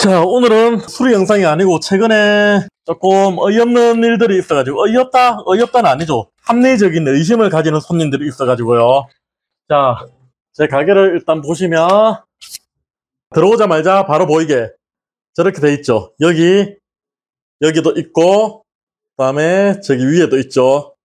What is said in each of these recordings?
자 오늘은 수리 영상이 아니고 최근에 조금 어이없는 일들이 있어가지고 어이없다? 어이없다는 아니죠 합리적인 의심을 가지는 손님들이 있어가지고요 자 제 가게를 일단 보시면 들어오자마자 바로 보이게 저렇게 돼 있죠 여기 여기도 있고 그 다음에 저기 위에도 있죠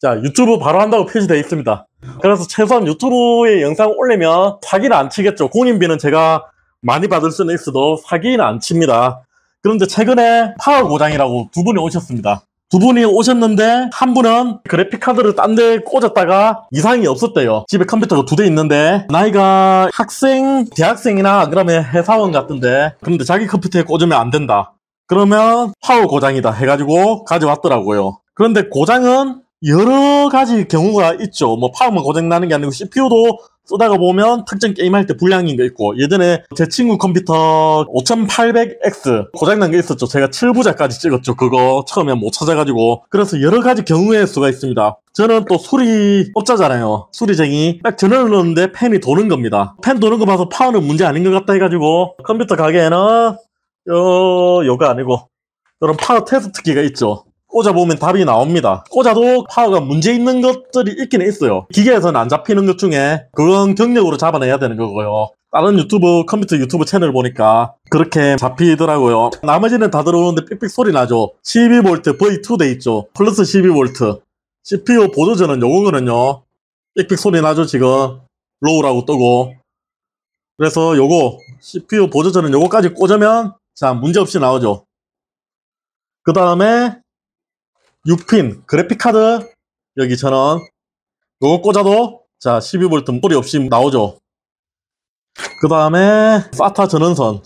자 유튜브 바로 한다고 표시되어 있습니다 그래서 최소한 유튜브에 영상 올리면 사기는 안 치겠죠. 공인비는 제가 많이 받을 수는 있어도 사기는 안 칩니다. 그런데 최근에 파워고장이라고 두 분이 오셨습니다. 두 분이 오셨는데 한 분은 그래픽카드를 딴 데 꽂았다가 이상이 없었대요. 집에 컴퓨터가 두 대 있는데 나이가 학생, 대학생이나 그러면 회사원 같은데 그런데 자기 컴퓨터에 꽂으면 안 된다. 그러면 파워 고장이다 해가지고 가져왔더라고요. 그런데 고장은 여러 가지 경우가 있죠. 뭐 파워만 고장 나는 게 아니고 CPU도 쓰다가 보면 특정 게임할 때 불량인 게 있고 예전에 제 친구 컴퓨터 5800X 고장난 게 있었죠. 제가 7부작까지 찍었죠. 그거 처음에 못 찾아가지고 그래서 여러 가지 경우의 수가 있습니다. 저는 또 수리업자잖아요. 수리쟁이 딱전원을 넣었는데 펜이 도는 겁니다. 펜 도는 거 봐서 파워는 문제 아닌 것 같다 해가지고 컴퓨터 가게에는 요... 요가 아니고 이런 파워 테스트기가 있죠. 꽂아보면 답이 나옵니다 꽂아도 파워가 문제 있는 것들이 있긴 있어요 기계에서는 안 잡히는 것 중에 그건 경력으로 잡아내야 되는 거고요 다른 유튜브 컴퓨터 유튜브 채널 보니까 그렇게 잡히더라고요 나머지는 다 들어오는데 삑삑 소리 나죠 12V V2 돼 있죠 플러스 12V CPU 보조전은 요거는요 삑삑 소리 나죠 지금 로우라고 뜨고 그래서 요거 CPU 보조전은 요거까지 꽂으면 자 문제없이 나오죠 그 다음에 6핀 그래픽카드 여기 저는 이거 꽂아도 자 12V 뿌리 없이 나오죠 그 다음에 사타 전원선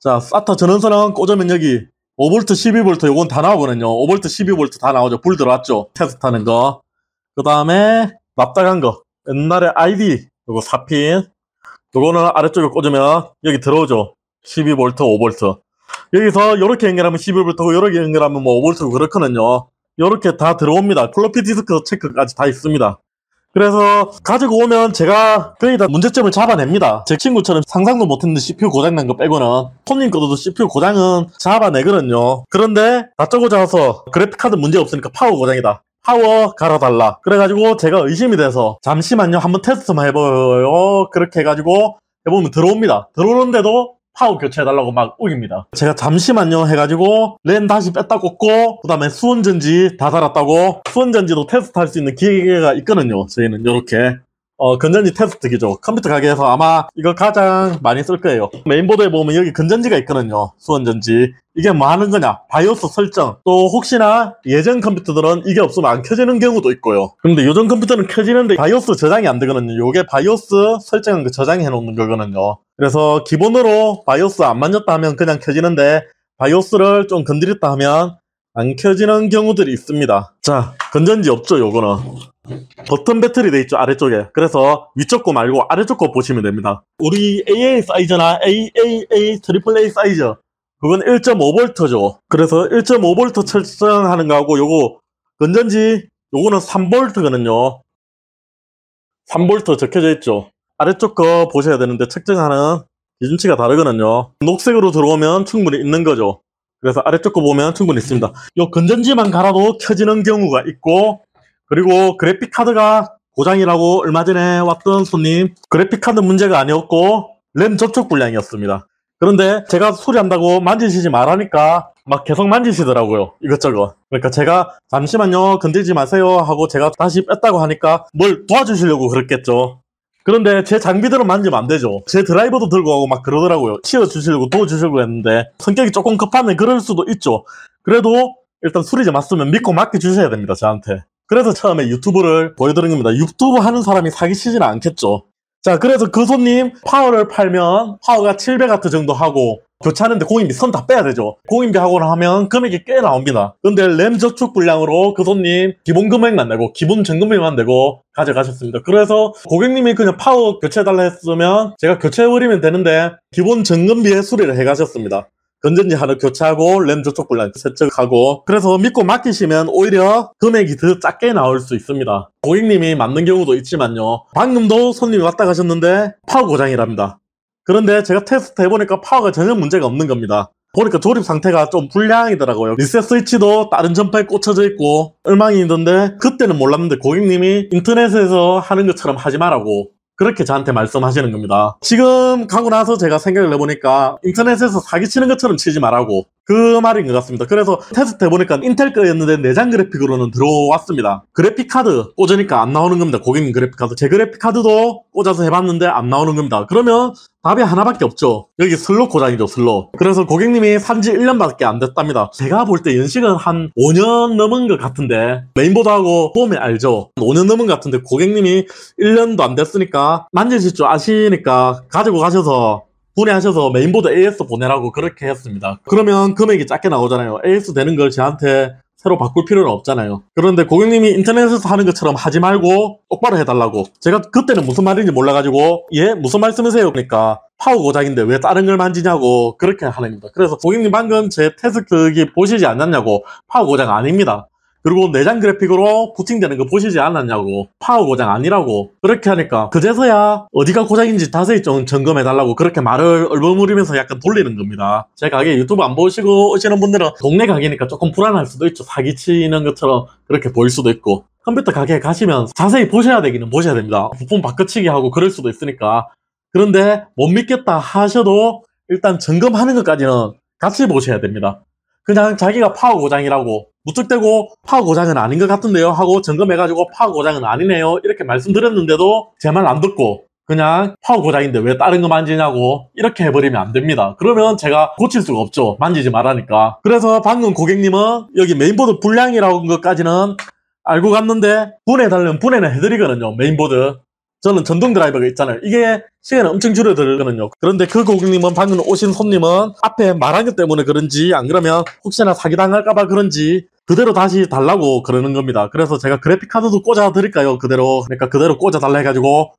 자 사타 전원선은 꽂으면 여기 5V 12V 요건 다 나오거든요 5V 12V 다 나오죠 불 들어왔죠 테스트하는 거그 다음에 납작한 거 옛날에 아이디 요거 4핀 요거는 아래쪽에 꽂으면 여기 들어오죠 12V 5V 여기서 이렇게 연결하면 11V고 이렇게 연결하면 뭐 5V고 그렇거든요 이렇게 다 들어옵니다 플로피 디스크 체크까지 다 있습니다 그래서 가지고 오면 제가 거의 다 문제점을 잡아냅니다 제 친구처럼 상상도 못했는데 CPU 고장난 거 빼고는 손님 거도 CPU 고장은 잡아내거든요 그런데 다짜고자 와서 그래픽카드 문제 없으니까 파워 고장이다 파워 갈아달라 그래가지고 제가 의심이 돼서 잠시만요 한번 테스트만 해봐요 그렇게 해가지고 해보면 들어옵니다 들어오는데도 파워 교체해달라고 막 우깁니다. 제가 잠시만요 해가지고 랜 다시 뺐다 꽂고 그 다음에 수은전지다 달았다고 수은전지도 테스트할 수 있는 기계가 있거든요. 저희는 이렇게 어, 건전지 테스트기죠. 컴퓨터 가게에서 아마 이거 가장 많이 쓸 거예요. 메인보드에 보면 여기 건전지가 있거든요. 수원전지. 이게 뭐 하는 거냐? 바이오스 설정. 또 혹시나 예전 컴퓨터들은 이게 없으면 안 켜지는 경우도 있고요. 근데 요즘 컴퓨터는 켜지는데 바이오스 저장이 안 되거든요. 요게 바이오스 설정한 거 그 저장해 놓는 거거든요. 그래서 기본으로 바이오스 안 만졌다 하면 그냥 켜지는데 바이오스를 좀 건드렸다 하면 안 켜지는 경우들이 있습니다. 자, 건전지 없죠, 요거는. 버튼 배터리돼 있죠 아래쪽에 그래서 위쪽 거 말고 아래쪽 거 보시면 됩니다 우리 AA 사이즈나 AAA 트리플A 사이즈 그건 1.5V죠 그래서 1.5V 설정하는 거하고 요거 건전지 요거는 3V거든요 3V 적혀져 있죠 아래쪽 거 보셔야 되는데 측정하는 기준치가 다르거든요 녹색으로 들어오면 충분히 있는 거죠 그래서 아래쪽 거 보면 충분히 있습니다 요 건전지만 갈아도 켜지는 경우가 있고 그리고 그래픽카드가 고장이라고 얼마 전에 왔던 손님 그래픽카드 문제가 아니었고 램 접촉 불량이었습니다. 그런데 제가 수리한다고 만지시지 말라니까 막 계속 만지시더라고요 이것저것 그러니까 제가 잠시만요 건들지 마세요 하고 제가 다시 뺐다고 하니까 뭘 도와주시려고 그랬겠죠 그런데 제장비들은 만지면 안 되죠 제 드라이버도 들고 가고 막 그러더라고요 치워주시려고 도와주시려고 했는데 성격이 조금 급하면 그럴 수도 있죠 그래도 일단 수리 좀맞으면 믿고 맡겨주셔야 됩니다 저한테 그래서 처음에 유튜브를 보여드린 겁니다. 유튜브 하는 사람이 사기치진 않겠죠. 자 그래서 그 손님 파워를 팔면 파워가 700W 정도 하고 교체하는데 공인비 선 다 빼야 되죠 공인비 하고 하면 금액이 꽤 나옵니다 근데 램 저축 분량으로 그 손님 기본 금액만 내고 기본 전금액만 내고 가져가셨습니다 그래서 고객님이 그냥 파워 교체해달라 했으면 제가 교체해버리면 되는데 기본 전금비에 수리를 해가셨습니다 건전지 하나 교체하고 램 저쪽 분량 세척하고 그래서 믿고 맡기시면 오히려 금액이 더 작게 나올 수 있습니다 고객님이 맞는 경우도 있지만요 방금도 손님이 왔다 가셨는데 파워 고장이랍니다 그런데 제가 테스트 해보니까 파워가 전혀 문제가 없는 겁니다 보니까 조립 상태가 좀 불량이더라고요 리셋 스위치도 다른 전파에 꽂혀져 있고 얼망이 있는데 그때는 몰랐는데 고객님이 인터넷에서 하는 것처럼 하지 말라고 그렇게 저한테 말씀하시는 겁니다. 지금 가고 나서 제가 생각을 해보니까 인터넷에서 사기치는 것처럼 치지 말라고 그 말인 것 같습니다. 그래서 테스트 해보니까 인텔 거였는데 내장 그래픽으로는 들어왔습니다. 그래픽카드 꽂으니까 안 나오는 겁니다. 고객님 그래픽카드. 제 그래픽카드도 꽂아서 해봤는데 안 나오는 겁니다. 그러면 답이 하나밖에 없죠. 여기 슬롯 고장이죠, 슬롯. 그래서 고객님이 산 지 1년밖에 안 됐답니다. 제가 볼 때 연식은 한 5년 넘은 것 같은데 메인보드하고 보험에 알죠. 5년 넘은 것 같은데 고객님이 1년도 안 됐으니까 만지실 줄 아시니까 가지고 가셔서 문의하셔서 메인보드 AS 보내라고 그렇게 했습니다. 그러면 금액이 작게 나오잖아요. AS 되는 걸 저한테 새로 바꿀 필요는 없잖아요. 그런데 고객님이 인터넷에서 하는 것처럼 하지 말고 똑바로 해달라고. 제가 그때는 무슨 말인지 몰라가지고 예 무슨 말씀이세요? 그러니까 파워 고장인데 왜 다른 걸 만지냐고 그렇게 하는 겁니다. 그래서 고객님 방금 제 테스트기 보시지 않았냐고 파워 고장 아닙니다. 그리고 내장 그래픽으로 부팅되는 거 보시지 않았냐고 파워 고장 아니라고 그렇게 하니까 그제서야 어디가 고장인지 자세히 좀 점검해달라고 그렇게 말을 얼버무리면서 약간 돌리는 겁니다 제 가게 유튜브 안 보시고 오시는 분들은 동네 가게니까 조금 불안할 수도 있죠 사기치는 것처럼 그렇게 보일 수도 있고 컴퓨터 가게에 가시면 자세히 보셔야 되기는 보셔야 됩니다 부품 바꿔치기 하고 그럴 수도 있으니까 그런데 못 믿겠다 하셔도 일단 점검하는 것까지는 같이 보셔야 됩니다 그냥 자기가 파워고장이라고 무턱대고 파워고장은 아닌 것 같은데요 하고 점검해가지고 파워고장은 아니네요 이렇게 말씀드렸는데도 제 말 안 듣고 그냥 파워고장인데 왜 다른 거 만지냐고 이렇게 해버리면 안 됩니다 그러면 제가 고칠 수가 없죠 만지지 말라니까 그래서 방금 고객님은 여기 메인보드 불량이라고한 것까지는 알고 갔는데 분해달면 분해는 해드리거든요 메인보드 저는 전동 드라이버가 있잖아요. 이게 시간이 엄청 줄어들거든요. 그런데 그 고객님은 방금 오신 손님은 앞에 말한 것 때문에 그런지 안 그러면 혹시나 사기당할까봐 그런지 그대로 다시 달라고 그러는 겁니다. 그래서 제가 그래픽카드도 꽂아드릴까요? 그대로. 그러니까 그대로 꽂아달라 해가지고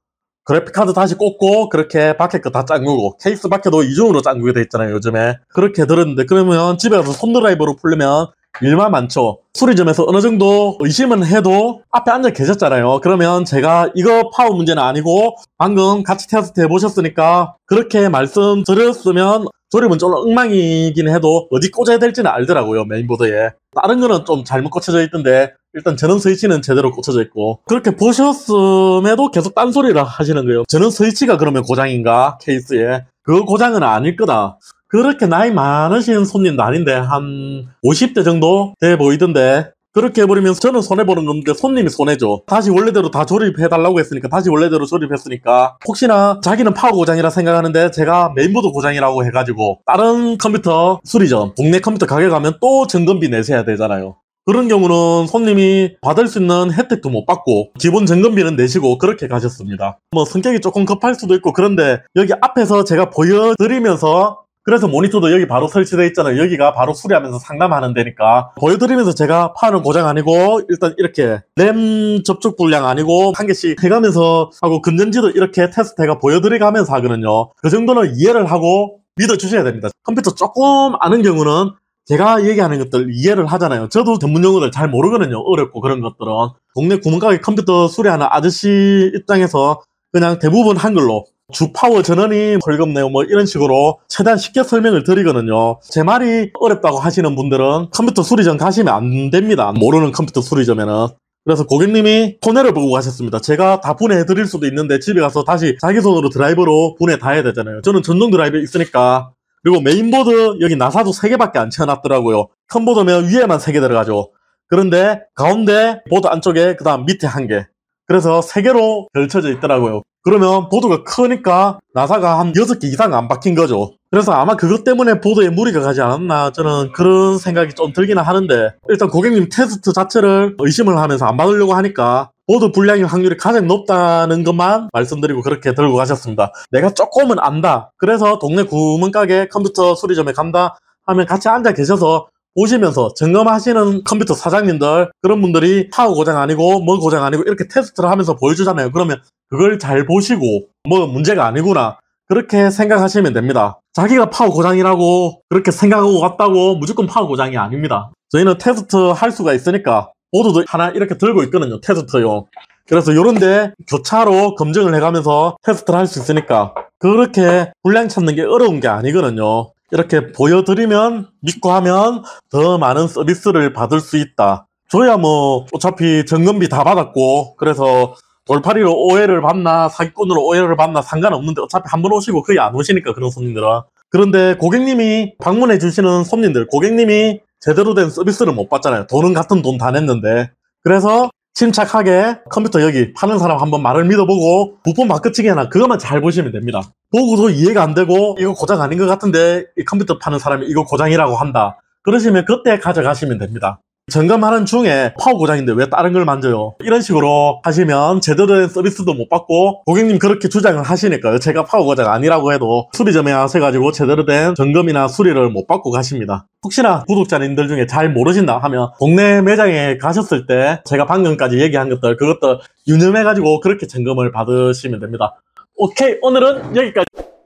그래픽카드 다시 꽂고 그렇게 밖에 거다 짱구고 케이스 밖에도 이중으로 짱구게 돼 있잖아요 요즘에 그렇게 들었는데 그러면 집에 가서 손드라이버로 풀면 려 일만 많죠 수리점에서 어느 정도 의심은 해도 앞에 앉아 계셨잖아요 그러면 제가 이거 파워 문제는 아니고 방금 같이 테스트 해보셨으니까 그렇게 말씀드렸으면 조립은 좀 엉망이긴 해도 어디 꽂아야 될지는 알더라고요 메인보드에 다른 거는 좀 잘못 꽂혀져 있던데 일단 전원 스위치는 제대로 꽂혀져 있고 그렇게 보셨음에도 계속 딴소리를 하시는 거예요 전원 스위치가 그러면 고장인가 케이스에 그 고장은 아닐 거다 그렇게 나이 많으신 손님도 아닌데 한 50대 정도 돼 보이던데 그렇게 해버리면 저는 손해보는 건데 손님이 손해죠 다시 원래대로 다 조립해달라고 했으니까 다시 원래대로 조립했으니까 혹시나 자기는 파워 고장이라 생각하는데 제가 메인보드 고장이라고 해가지고 다른 컴퓨터 수리점 국내 컴퓨터 가게 가면 또 점검비 내셔야 되잖아요 그런 경우는 손님이 받을 수 있는 혜택도 못 받고 기본 점검비는 내시고 그렇게 가셨습니다 뭐 성격이 조금 급할 수도 있고 그런데 여기 앞에서 제가 보여드리면서 그래서 모니터도 여기 바로 설치되어 있잖아요 여기가 바로 수리하면서 상담하는 데니까 보여드리면서 제가 파는 고장 아니고 일단 이렇게 램 접촉 불량 아니고 한 개씩 해가면서 하고 금전지도 이렇게 테스트해가 보여드리가면서 고 하거든요 그 정도는 이해를 하고 믿어주셔야 됩니다 컴퓨터 조금 아는 경우는 제가 얘기하는 것들 이해를 하잖아요 저도 전문 용어들 잘 모르거든요 어렵고 그런 것들은 동네 구멍가게 컴퓨터 수리하는 아저씨 입장에서 그냥 대부분 한글로 주 파워 전원이 벌금내요 뭐 이런 식으로 최대한 쉽게 설명을 드리거든요. 제 말이 어렵다고 하시는 분들은 컴퓨터 수리점 가시면 안 됩니다. 모르는 컴퓨터 수리점에는. 그래서 고객님이 손해를 보고 가셨습니다. 제가 다 분해해 드릴 수도 있는데 집에 가서 다시 자기 손으로 드라이버로 분해 다 해야 되잖아요. 저는 전동 드라이버 있으니까. 그리고 메인보드 여기 나사도 3개밖에 안 채워놨더라고요. 큰보드면 위에만 3개 들어가죠. 그런데 가운데 보드 안쪽에 그 다음 밑에 한 개. 그래서 3개로 걸쳐져 있더라고요. 그러면 보드가 크니까 나사가 한 6개 이상 안 박힌 거죠. 그래서 아마 그것 때문에 보드에 무리가 가지 않았나 저는 그런 생각이 좀 들기는 하는데 일단 고객님 테스트 자체를 의심을 하면서 안 받으려고 하니까 보드 불량일 확률이 가장 높다는 것만 말씀드리고 그렇게 들고 가셨습니다. 내가 조금은 안다. 그래서 동네 구문가게 컴퓨터 수리점에 간다 하면 같이 앉아 계셔서 보시면서 점검하시는 컴퓨터 사장님들 그런 분들이 파워 고장 아니고 뭐 고장 아니고 이렇게 테스트를 하면서 보여주잖아요 그러면 그걸 잘 보시고 뭐 문제가 아니구나 그렇게 생각하시면 됩니다 자기가 파워 고장이라고 그렇게 생각하고 왔다고 무조건 파워 고장이 아닙니다 저희는 테스트 할 수가 있으니까 보드도 하나 이렇게 들고 있거든요 테스트요 그래서 요런데 교차로 검증을 해가면서 테스트를 할 수 있으니까 그렇게 불량 찾는 게 어려운 게 아니거든요 이렇게 보여드리면 믿고 하면 더 많은 서비스를 받을 수 있다. 저야 뭐 어차피 점검비 다 받았고 그래서 돌파리로 오해를 받나 사기꾼으로 오해를 받나 상관없는데 어차피 한 번 오시고 거의 안 오시니까 그런 손님들아 그런데 고객님이 방문해 주시는 손님들 고객님이 제대로 된 서비스를 못 받잖아요 돈은 같은 돈 다 냈는데 그래서 침착하게 컴퓨터 여기 파는 사람 한 번 말을 믿어보고 부품 마케팅이나 그것만 잘 보시면 됩니다. 보고도 이해가 안 되고 이거 고장 아닌 것 같은데 이 컴퓨터 파는 사람이 이거 고장이라고 한다. 그러시면 그때 가져가시면 됩니다. 점검하는 중에 파워 고장인데 왜 다른 걸 만져요? 이런 식으로 하시면 제대로 된 서비스도 못 받고 고객님 그렇게 주장을 하시니까요. 제가 파워 고장 아니라고 해도 수리점에 하셔가지고 제대로 된 점검이나 수리를 못 받고 가십니다. 혹시나 구독자님들 중에 잘 모르신다 하면 동네 매장에 가셨을 때 제가 방금까지 얘기한 것들 그것들 유념해가지고 그렇게 점검을 받으시면 됩니다. 오케이 오늘은 여기까지